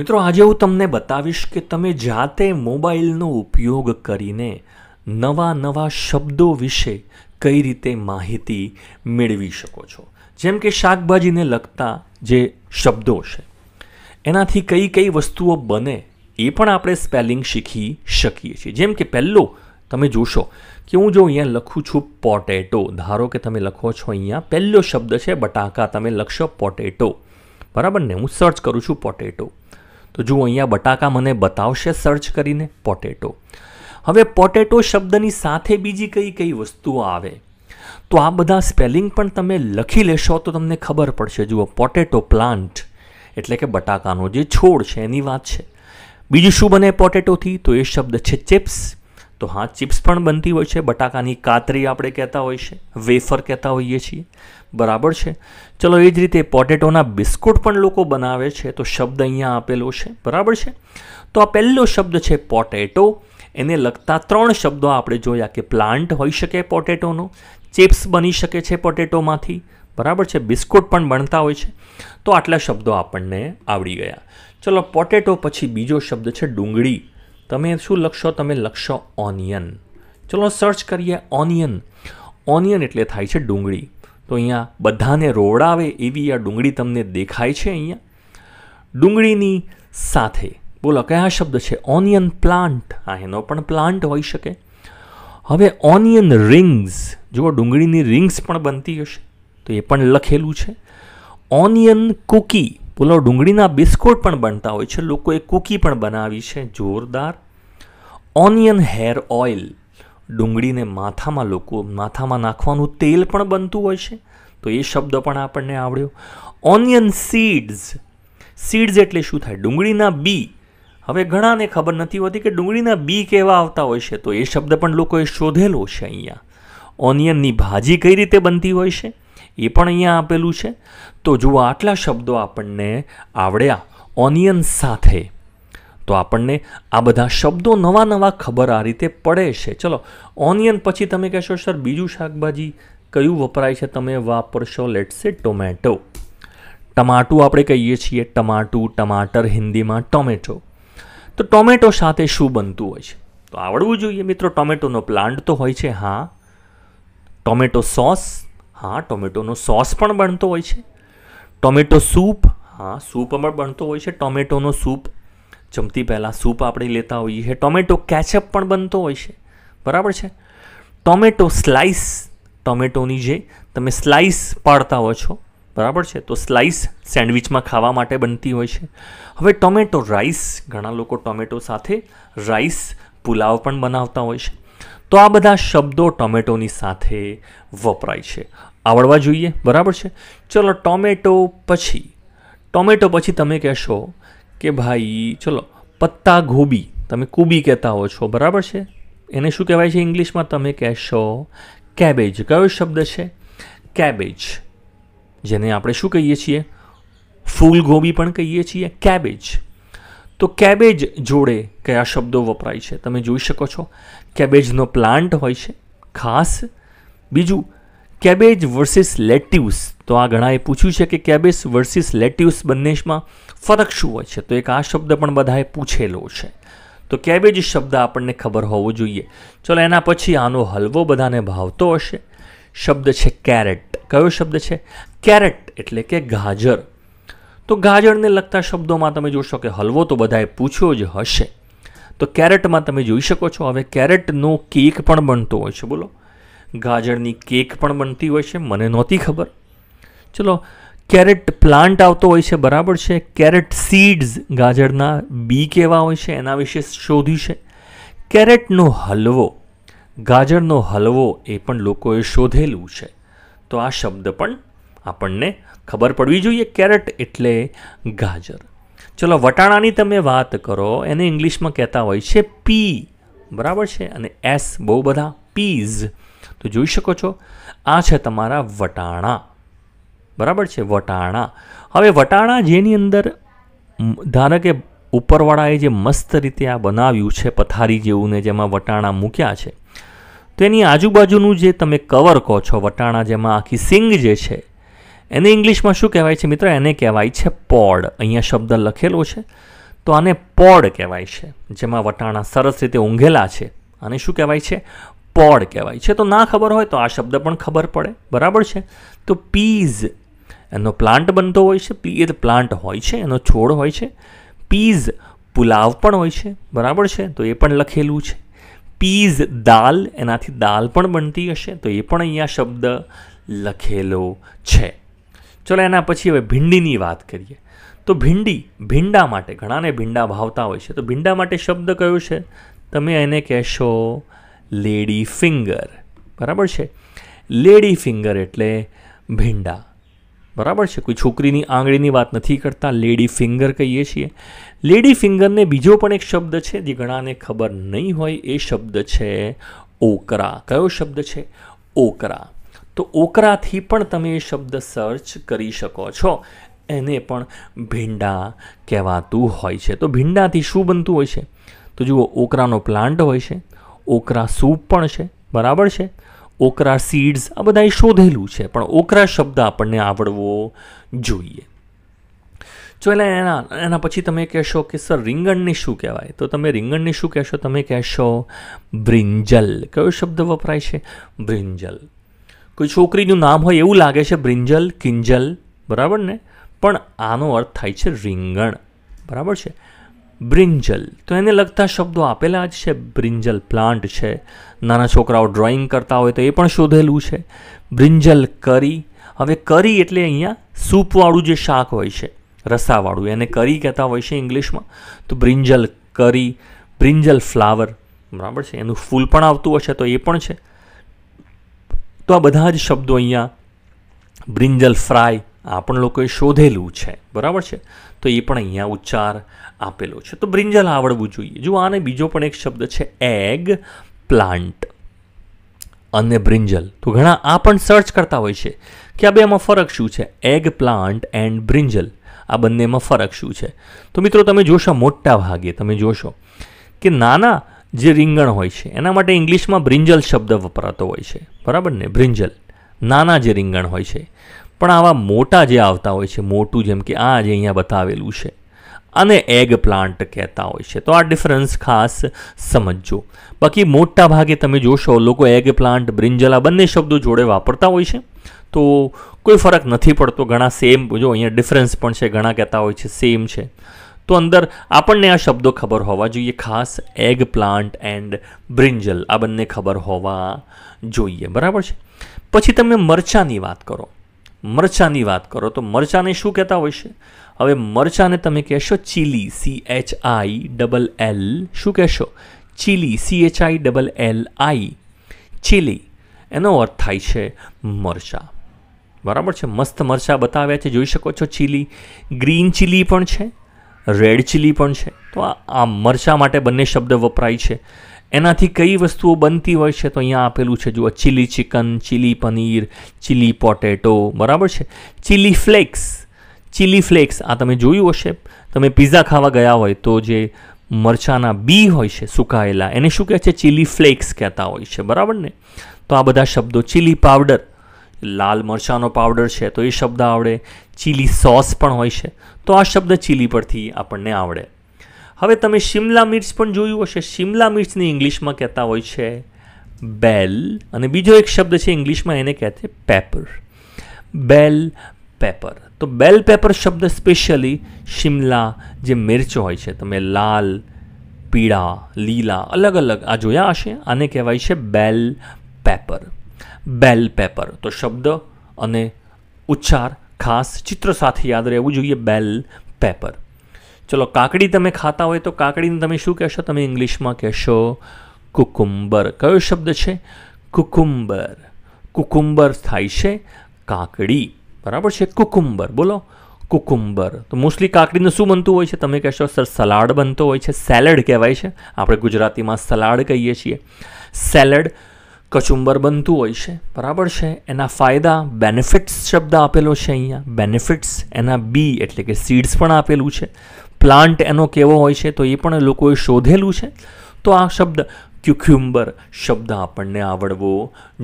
મિત્રો આજે હું તમને બતાવીશ કે તમે જાતે મોબાઈલનો ઉપયોગ કરીને નવા નવા શબ્દો વિશે કઈ રીતે માહિતી મેળવી શકો છો જેમ કે શાકભાજીને લગતા જે શબ્દો છે એનાથી કઈ કઈ વસ્તુઓ બને એ પણ આપણે સ્પેલિંગ શીખી શકીએ છીએ જેમ કે પહેલો તમે જોશો કે હું જો અહીંયા લખું છું પોટેટો ધારો કે તમે લખો છો અહીંયા પહેલો શબ્દ છે બટાકા તમે લખશો પોટેટો બરાબર ને હું સર્ચ કરું છું પોટેટો તો જુઓ અહીંયા બટાકા મને બતાવશે સર્ચ કરીને પોટેટો હવે પોટેટો શબ્દની સાથે બીજી કઈ કઈ વસ્તુઓ આવે તો આ બધા સ્પેલિંગ પણ તમે લખી લેશો તો તમને ખબર પડશે જુઓ પોટેટો પ્લાન્ટ એટલે કે બટાકાનો જે છોડ છે એની વાત છે બીજું શું બને પોટેટોથી તો એ શબ્દ છે ચિપ્સ તો હા ચિપ્સ પણ બનતી હોય છે બટાકાની કાતરી આપણે કહેતા હોય છે વેફર કહેતા હોઈએ છીએ બરાબર છે ચલો એ જ રીતે પોટેટોના બિસ્કુટ પણ લોકો બનાવે છે તો શબ્દ અહીંયા આપેલો છે બરાબર છે તો આ પહેલો શબ્દ છે પોટેટો એને લગતા ત્રણ શબ્દો આપણે જોયા કે પ્લાન્ટ હોઈ શકે પોટેટોનો ચિપ્સ બની શકે છે પોટેટોમાંથી બરાબર છે બિસ્કુટ પણ બનતા હોય છે તો આટલા શબ્દો આપણને આવડી ગયા ચલો પોટેટો પછી બીજો શબ્દ છે ડુંગળી તમે શું લખશો તમે લખશો ઓનિયન ચલો સર્ચ કરીએ ઓનિયન ઓનિયન એટલે થાય છે ડુંગળી તો અહીંયા બધાને રોવડાવે એવી આ ડુંગળી તમને દેખાય છે અહીંયા ડુંગળીની સાથે બોલો કયા શબ્દ છે ઓનિયન પ્લાન્ટ આ એનો પણ પ્લાન્ટ હોઈ શકે હવે ઓનિયન રિંગ્સ જુઓ ડુંગળીની રિંગ્સ પણ બનતી હશે તો એ પણ લખેલું છે ઓનિયન કૂકી બોલો ડુંગળીના બિસ્કોટ પણ બનતા હોય છે લોકોએ કૂકી પણ બનાવી છે જોરદાર ઓનિયન હેર ઓઇલ ડુંગળીને માથામાં લોકો માથામાં નાખવાનું તેલ પણ બનતું હોય છે તો એ શબ્દ પણ આપણને આવડ્યો ઓનિયન સીડ્સ સીડ્સ એટલે શું થાય ડુંગળીના બી હવે ઘણાને ખબર નથી હોતી કે ડુંગળીના બી કેવા આવતા હોય છે તો એ શબ્દ પણ લોકોએ શોધેલો છે અહીંયા ઓનિયનની ભાજી કઈ રીતે બનતી હોય છે એ પણ અહીંયા આપેલું છે તો જુઓ આટલા શબ્દો આપણને આવડ્યા ઓનિયન સાથે તો આપણને આ બધા શબ્દો નવા નવા ખબર આ રીતે પડે છે ચલો ઓનિયન પછી તમે કહેશો સર બીજું શાકભાજી કયું વપરાય છે તમે વાપરશો લેટ્સ એ ટોમેટો ટમાટું આપણે કહીએ છીએ ટમાટું ટમાટર હિન્દીમાં ટોમેટો તો ટોમેટો સાથે શું બનતું હોય છે તો આવડવું જોઈએ મિત્રો ટોમેટોનો પ્લાન્ટ તો હોય છે હા ટોમેટો સોસ હા ટોમેટોનો સોસ પણ બનતો હોય છે ટોમેટો સૂપ હા સૂપ પણ બનતો હોય છે ટોમેટોનો સૂપ જમતી પહેલાં સૂપ આપણે લેતા હોઈએ છીએ ટોમેટો કેચઅપ પણ બનતો હોય છે બરાબર છે ટોમેટો સ્લાઇસ ટોમેટોની જે તમે સ્લાઇસ પાડતા હો છો બરાબર છે તો સ્લાઇસ સેન્ડવિચમાં ખાવા માટે બનતી હોય છે હવે ટોમેટો રાઈસ ઘણા લોકો ટોમેટો સાથે રાઈસ પુલાવ પણ બનાવતા હોય છે તો આ બધા શબ્દો ટોમેટોની સાથે વપરાય છે આવડવા જોઈએ બરાબર છે ચલો ટોમેટો પછી ટોમેટો પછી તમે કહેશો કે ભાઈ ચલો પત્તા ગોબી તમે કુબી કહેતા હો છો બરાબર છે એને શું કહેવાય છે ઇંગ્લિશમાં તમે કહેશો કેબેજ કયો શબ્દ છે કેબેજ જેને આપણે શું કહીએ છીએ ફૂલગોબી પણ કહીએ છીએ કેબેજ તો કેબેજ જોડે કયા શબ્દો વપરાય છે તમે જોઈ શકો છો કેબેજનો પ્લાન્ટ હોય છે ખાસ બીજું કેબેજ વર્સિસ લેટિવ્સ તો આ ઘણાએ પૂછ્યું છે કે કેબેજ વર્સિસ લેટિવ્સ બંનેશમાં ફરક શું હોય છે તો એક આ શબ્દ પણ બધાએ પૂછેલો છે તો કેબેજ શબ્દ આપણને ખબર હોવો જોઈએ ચલો એના પછી આનો હલવો બધાને ભાવતો હશે શબ્દ છે કેરેટ કયો શબ્દ છે કેરેટ એટલે કે ગાજર તો ગાજરને લગતા શબ્દોમાં તમે જોશો કે હલવો તો બધાએ પૂછ્યો જ હશે તો કેરેટમાં તમે જોઈ શકો છો હવે કેરેટનો કેક પણ બનતો હોય છે બોલો ગાજરની કેક પણ બનતી હોય છે મને નહોતી ખબર ચલો કેરેટ પ્લાન્ટ આવતો હોય છે બરાબર છે કેરેટ સીડ્સ ગાજરના બી કેવા હોય છે એના વિશે શોધ્યું છે કેરેટનો હલવો ગાજરનો હલવો એ પણ લોકોએ શોધેલું છે તો આ શબ્દ પણ આપણને ખબર પડવી જોઈએ કેરેટ એટલે ગાજર ચલો વટાણાની તમે વાત કરો એને ઇંગ્લિશમાં કહેતા હોય છે પી બરાબર છે અને એસ બહુ બધા પીઝ તો જોઈ શકો છો આ છે તમારા વટાણા બરાબર છે વટાણા હવે વટાણા જેની અંદર ધારો કે ઉપરવાળાએ જે મસ્ત રીતે આ બનાવ્યું છે પથારી જેવું ને જેમાં વટાણા મૂક્યા છે તેની આજુબાજુનું જે તમે કવર કહો છો વટાણા જેમાં આખી સિંગ જે છે એને ઇંગ્લિશમાં શું કહેવાય છે મિત્ર એને કહેવાય છે પોડ અહીંયા શબ્દ લખેલો છે તો આને પોડ કહેવાય છે જેમાં વટાણા સરસ રીતે ઊંઘેલા છે આને શું કહેવાય છે પોડ કહેવાય છે તો ના ખબર હોય તો આ શબ્દ પણ ખબર પડે બરાબર છે તો પીઝ એનો પ્લાન્ટ બનતો હોય છે પી એ પ્લાન્ટ હોય છે એનો છોડ હોય છે પીઝ પુલાવ પણ હોય છે બરાબર છે તો એ પણ લખેલું છે પીઝ દાલ એનાથી દાલ પણ બનતી હશે તો એ પણ અહીંયા શબ્દ લખેલો છે ચલો એના પછી હવે ભીંડીની વાત કરીએ તો ભીંડી ભીંડા માટે ઘણાને ભીંડા ભાવતા હોય છે તો ભીંડા માટે શબ્દ કયો છે તમે એને કહેશો લેડી ફિંગર બરાબર છે લેડી ફિંગર એટલે ભીંડા બરાબર છે કોઈ છોકરીની આંગળીની વાત નથી કરતા લેડી ફિંગર કહીએ છીએ લેડી ફિંગરને બીજો પણ એક શબ્દ છે જે ઘણાને ખબર નહીં હોય એ શબ્દ છે ઓકરા કયો શબ્દ છે ઓકરા તો ઓકરાથી પણ તમે એ શબ્દ સર્ચ કરી શકો છો એને પણ ભીંડા કહેવાતું હોય છે તો ભીંડાથી શું બનતું હોય છે તો જુઓ ઓકરાનો પ્લાન્ટ હોય છે ઓકરા સૂપ પણ છે બરાબર છે ઓકરા સીડ્સ આ બધાએ શોધેલું છે પણ ઓકરા શબ્દ આપણને આવડવો જોઈએ જો એના એના પછી તમે કહેશો કે સર રીંગણને શું કહેવાય તો તમે રીંગણને શું કહેશો તમે કહેશો બ્રિંજલ કયો શબ્દ વપરાય છે બ્રિંજલ કોઈ છોકરીનું નામ હોય એવું લાગે છે બ્રિંજલ કિંજલ બરાબર ને પણ આનો અર્થ થાય છે રીંગણ બરાબર છે બ્રિન્જલ તો એને લગતા શબ્દો આપેલા જ છે બ્રિન્જલ પ્લાન્ટ છે નાના છોકરાઓ ડ્રોઈંગ કરતા હોય તો એ પણ શોધેલું છે બ્રિન્જલ કરી હવે કરી એટલે અહીંયા સૂપવાળું જે શાક હોય છે રસાવાળું એને કરી કહેતા હોય છે ઇંગ્લિશમાં તો બ્રિન્જલ કરી બ્રિન્જલ ફ્લાવર બરાબર છે એનું ફૂલ પણ આવતું હશે તો એ પણ છે તો આ બધા જ શબ્દો અહીંયા બ્રિન્જલ ફ્રાય આપણે લોકોએ શોધેલું છે બરાબર છે તો એ પણ અહીંયા ઉચ્ચાર આપેલો છે તો બ્રિંજલ આવડવું જોઈએ જો આને બીજો પણ એક શબ્દ છે એગ પ્લાન્ટ અને બ્રિંજલ તો ઘણા આ પણ સર્ચ કરતા હોય છે કે આ બેમાં ફરક શું છે એગ પ્લાન્ટ એન્ડ બ્રિંજલ આ બંનેમાં ફરક શું છે તો મિત્રો તમે જોશો મોટા ભાગે તમે જોશો કે નાના જે રીંગણ હોય છે એના માટે ઇંગ્લિશમાં બ્રિંજલ શબ્દ વપરાતો હોય છે બરાબર ને બ્રિંજલ નાના જે રીંગણ હોય છે પણ આવા મોટા જે આવતા હોય છે મોટું જેમ કે આ જે અહીંયા બતાવેલું છે અને એગ પ્લાન્ટ કહેતા હોય છે તો આ ડિફરન્સ ખાસ સમજજો બાકી મોટા ભાગે તમે જોશો લોકો એગ પ્લાન્ટ બ્રિંજલા બંને શબ્દો જોડે વાપરતા હોય છે તો કોઈ ફરક નથી પડતો ઘણા સેમ જો અહીંયા ડિફરન્સ પણ છે ઘણા કહેતા હોય છે સેમ છે તો અંદર આપણને આ શબ્દો ખબર હોવા જોઈએ ખાસ એગ પ્લાન્ટ એન્ડ બ્રિંજલ આ બંને ખબર હોવા જોઈએ બરાબર છે પછી તમે મરચાની વાત કરો મરચાંની વાત કરો તો મરચાંને શું કહેતા હોય છે હવે મરચાંને તમે કહેશો chilli C H I double L શું કહેશો chilli C H I double L I chilli એનો અર્થ થાય છે મરચાં બરાબર છે મસ્ત મરચાં બતાવ્યા છે જોઈ શકો છો ચીલી ગ્રીન ચીલી પણ છે રેડ ચીલી પણ છે તો આ મરચાં માટે બંને શબ્દ વપરાય છે એનાથી કઈ વસ્તુઓ બનતી હોય છે તો અહીંયા આપેલું છે જુઓ chilli chicken chilli paneer chilli potato બરાબર છે ચીલી ફ્લેક્સ ચીલી ફ્લેક્સ આ તમે જોયું હશે તમે પીઝા ખાવા ગયા હોય તો જે મરચાના બી હોય છે સુકાયેલા એને શું કહે છે ચીલી ફ્લેક્સ કહેતા હોય છે બરાબર ને તો આ બધા શબ્દો ચીલી પાવડર લાલ મરચાંનો પાવડર છે તો એ શબ્દ આવડે ચીલી સોસ પણ હોય છે તો આ શબ્દ ચીલી પરથી આપણને આવડે હવે તમે શિમલા મિર્ચ પણ જોયું હશે શિમલા મિર્ચને ઇંગ્લિશમાં કહેતા હોય છે બેલ અને બીજો એક શબ્દ છે ઇંગ્લિશમાં એને કહે છે પેપર બેલ પેપર તો બેલ પેપર શબ્દ સ્પેશિયલી શિમલા જે મિર્ચ હોય છે તમે લાલ પીળા લીલા અલગ અલગ આ જોયા હશે આને કહેવાય છે બેલ પેપર બેલ પેપર તો શબ્દ અને ઉચ્ચાર ખાસ ચિત્ર સાથે યાદ રહેવું જોઈએ બેલ પેપર ચલો કાકડી તમે ખાતા હોય તો કાકડીને તમે શું કહેશો તમે ઇંગ્લિશમાં કહેશો કુકુંબર કયો શબ્દ છે કુકુંબર કુકુંબર થાય છે કાકડી બરાબર છે કુકુંબર બોલો કુકુંબર તો મોસ્ટલી કાકડીનું શું બનતું હોય છે તમે કહેશો સર સલાડ બનતો હોય છે સેલડ કહેવાય છે આપણે ગુજરાતીમાં સલાડ કહીએ છીએ સેલડ કચુંબર બનતું હોય છે બરાબર છે એના ફાયદા બેનિફિટ્સ શબ્દ આપેલો છે અહીંયા બેનિફિટ્સ એના બી એટલે કે સીડ્સ પણ આપેલું છે પ્લાન્ટ એનો કેવો હોય છે તો એ પણ લોકોએ શોધેલું છે તો આ શબ્દ ક્યુક્યુમ્બર શબ્દ આપણને આવડવો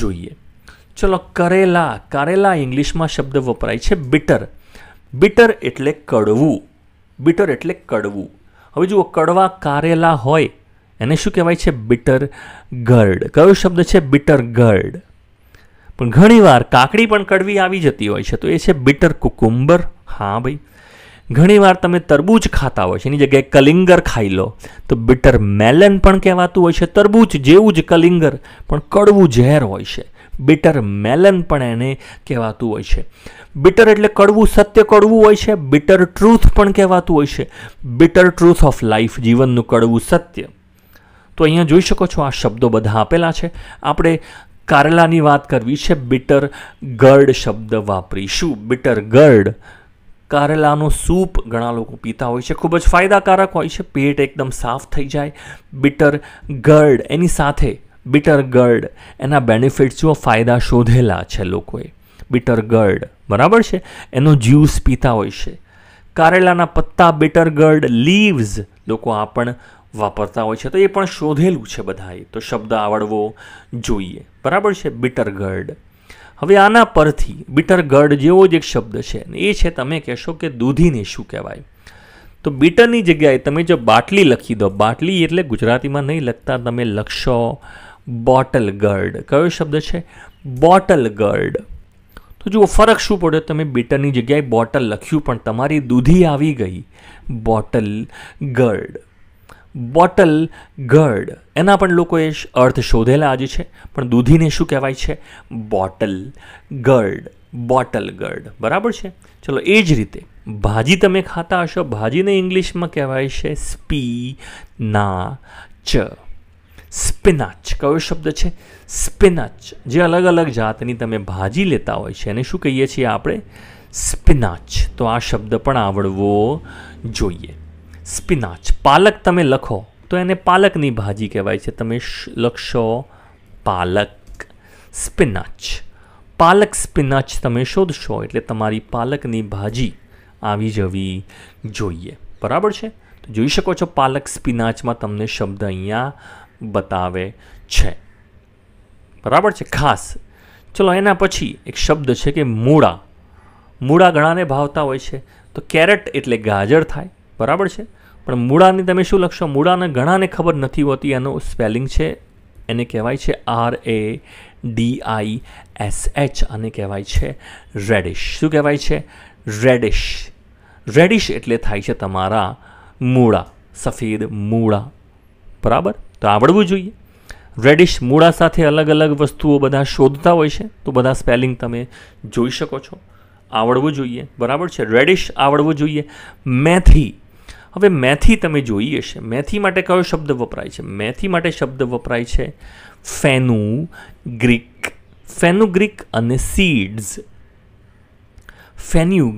જોઈએ ચલો કરેલા કરેલા ઇંગ્લિશમાં શબ્દ વપરાય છે બિટર બિટર એટલે કડવું બિટર એટલે કડવું હવે જુઓ કડવા કારેલા હોય એને શું કહેવાય છે બિટર ગર્ડ કયો શબ્દ છે બિટર ગર્ડ પણ ઘણીવાર કાકડી પણ કડવી આવી જતી હોય છે તો એ છે બિટર કુકુંબર હા ભાઈ ઘણીવાર તમે તરબૂચ ખાતા હોય છે એની જગ્યાએ કલિંગર ખાઈ લો તો બિટર મેલન પણ કહેવાતું હોય છે તરબૂચ જેવું જ કલિંગર પણ કડવું ઝેર હોય છે બિટર મેલન પણ એને કહેવાતું હોય છે બિટર એટલે કડવું સત્ય કડવું હોય છે બિટર ટ્રુથ પણ કહેવાતું હોય છે બિટર ટ્રુથ ઓફ લાઈફ જીવનનું કડવું સત્ય તો અહીંયા જોઈ શકો છો આ શબ્દો બધા આપેલા છે આપણે કારેલાની વાત કરવી છે બિટર ગર્ડ શબ્દ વાપરીશું બિટર ગર્ડ કારેલાનો સૂપ ઘણા લોકો પીતા હોય છે ખૂબ જ ફાયદાકારક હોય છે પેટ એકદમ સાફ થઈ જાય બિટર ગર્ડ એની સાથે બિટર ગર્ડ એના બેનિફિટ્સ જો ફાયદા શોધેલા છે લોકોએ બિટર ગર્ડ બરાબર છે એનો જ્યુસ પીતા હોય છે કારેલાના પત્તા બિટર ગર્ડ લીવ્સ લોકો આ પણ વાપરતા હોય છે તો એ પણ શોધેલું છે બધાએ તો શબ્દ આવડવો જોઈએ બરાબર છે બિટર ગર્ડ હવે આના પરથી બીટર ગર્ડ જેવો જ એક શબ્દ છે એ છે તમે કહેશો કે દૂધીને શું કહેવાય તો બીટરની જગ્યાએ તમે જો બાટલી લખી દો બાટલી એટલે ગુજરાતીમાં નહીં લખતા તમે લખશો બોટલ ગર્ડ કયો શબ્દ છે બોટલ ગર્ડ તો જુઓ ફરક શું પડ્યો તમે બીટરની જગ્યાએ બોટલ લખ્યું પણ તમારી દૂધી આવી ગઈ બોટલ ગર્ડ બોટલ ગર્ડ એના પણ લોકોએ અર્થ શોધેલા આજે છે પણ દૂધીને શું કહેવાય છે બોટલ ગર્ડ બોટલ ગર્ડ બરાબર છે ચલો એ જ રીતે ભાજી તમે ખાતા હશો ભાજીને ઇંગ્લિશમાં કહેવાય છે સ્પી ના ચ સ્પિનાચ કયો શબ્દ છે સ્પિનાચ જે અલગ અલગ જાતની તમે ભાજી લેતા હોય છે એને શું કહીએ છીએ આપણે સ્પિનાચ તો આ શબ્દ પણ આવડવો જોઈએ સ્પિનાચ પાલક તમે લખો તો એને પાલકની ભાજી કહેવાય છે તમે લખશો પાલક સ્પિનાચ પાલક સ્પિનાચ તમે શોધશો એટલે તમારી પાલકની ભાજી આવી જવી જોઈએ બરાબર છે તો જોઈ શકો છો પાલક સ્પિનાચમાં તમને શબ્દ અહીંયા બતાવે છે બરાબર છે ખાસ ચલો એના પછી એક શબ્દ છે કે મૂળા મૂળા ઘણાને ભાવતા હોય છે તો કેરેટ એટલે ગાજર થાય બરાબર છે પણ મૂળાની તમે શું લખશો મૂળાને ઘણાને ખબર નથી હોતી એનું સ્પેલિંગ છે એને કહેવાય છે R A D I S H અને કહેવાય છે રેડિશ શું કહેવાય છે રેડિશ રેડિશ એટલે થાય છે તમારા મૂળા સફેદ મૂળા બરાબર તો આવડવું જોઈએ રેડિશ મૂળા સાથે અલગ અલગ વસ્તુઓ બધા શોધતા હોય છે તો બધા સ્પેલિંગ તમે જોઈ શકો છો આવડવું જોઈએ બરાબર છે રેડિશ આવડવું જોઈએ મેથી હવે મેથી તમે જોઈ હશે મેથી માટે કયો શબ્દ વપરાય છે મેથી માટે શબ્દ વપરાય છે ફેનું ગ્રીક ગ્રીક અને સીડ્સ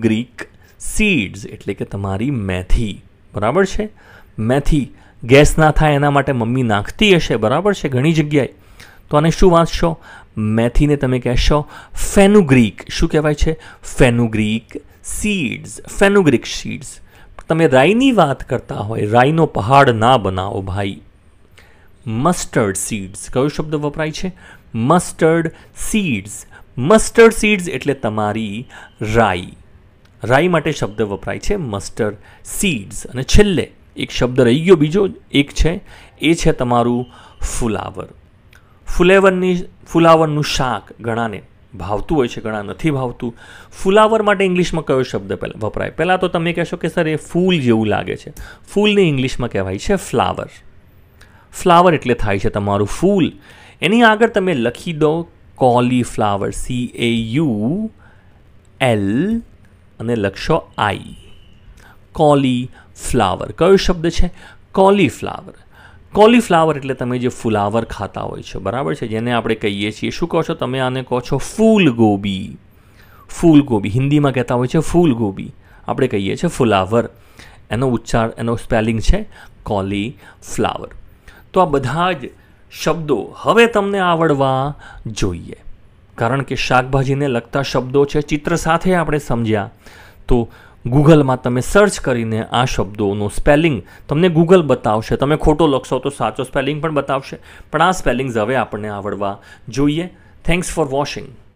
ગ્રીક સીડ્સ એટલે કે તમારી મેથી બરાબર છે મેથી ગેસ ના થાય એના માટે મમ્મી નાખતી હશે બરાબર છે ઘણી જગ્યાએ તો આને શું વાંચશો મેથીને તમે કહેશો ફેનુગ્રીક શું કહેવાય છે ફેનુગ્રીક સીડ્સ ફેનુગ્રીક સીડ્સ તમે રાઈની વાત કરતા હોય રાઈનો પહાડ ના બનાવો ભાઈ મસ્ટર્ડ સીડ્સ કયો શબ્દ વપરાય છે મસ્ટર્ડ સીડ્સ મસ્ટર્ડ સીડ્સ એટલે તમારી રાઈ રાઈ માટે શબ્દ વપરાય છે મસ્ટર્ડ સીડ્સ અને છેલ્લે એક શબ્દ રહી ગયો બીજો એક છે એ છે તમારું ફુલાવર ફુલેવરની ફુલાવરનું શાક ઘણાને ભાવતું હોય છે ઘણા નથી ભાવતું ફુલાવર માટે ઇંગ્લિશમાં કયો શબ્દ પહેલાં વપરાય પહેલાં તો તમે કહેશો કે સર એ ફૂલ જેવું લાગે છે ફૂલને ઇંગ્લિશમાં કહેવાય છે ફ્લાવર ફ્લાવર એટલે થાય છે તમારું ફૂલ એની આગળ તમે લખી દો cauliflower C A U L અને લખશો આઈ કોલી ફ્લાવર કયો શબ્દ છે કોલીફ્લાવર કોલીફ્લાવર એટલે તમે જે ફુલાવર ખાતા હોય છે બરાબર છે જેને આપણે કહીએ છીએ શું કહો છો તમે આને કહો છો ફૂલગોબી ફૂલગોબી હિન્દીમાં કહેતા હોય છે ફૂલગોબી આપણે કહીએ છીએ ફુલાવર એનો ઉચ્ચાર એનો સ્પેલિંગ છે કોલી ફ્લાવર તો આ બધા જ શબ્દો હવે તમને આવડવા જોઈએ કારણ કે શાકભાજીને લગતા શબ્દો છે ચિત્ર સાથે આપણે સમજ્યા તો ગૂગલમાં તમે સર્ચ કરીને આ શબ્દોનું સ્પેલિંગ તમને ગૂગલ બતાવશે તમે ખોટો લખશો તો સાચો સ્પેલિંગ પણ બતાવશે પણ આ સ્પેલિંગ્સ હવે આપણને આવડવા જોઈએ થેન્ક્સ ફોર વોશિંગ